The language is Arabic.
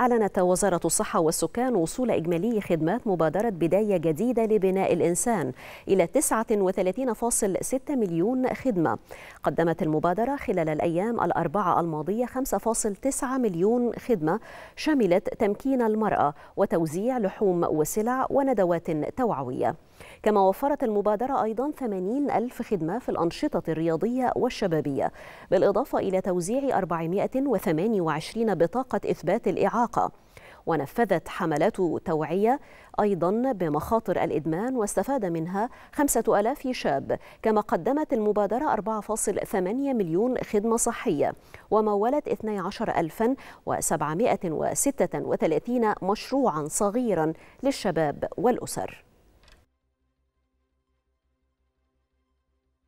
أعلنت وزارة الصحة والسكان وصول إجمالي خدمات مبادرة بداية جديدة لبناء الإنسان إلى 39.6 مليون خدمة قدمت المبادرة خلال الأيام الأربعة الماضية 5.9 مليون خدمة شملت تمكين المرأة وتوزيع لحوم وسلع وندوات توعوية كما وفرت المبادرة أيضا 80 ألف خدمة في الأنشطة الرياضية والشبابية بالإضافة إلى توزيع 428 بطاقة إثبات الإعارة الإعاقة ونفذت حملات توعية أيضا بمخاطر الإدمان واستفاد منها خمسة ألاف شاب كما قدمت المبادرة 4.8 مليون خدمة صحية ومولت 12736 مشروعا صغيرا للشباب والأسر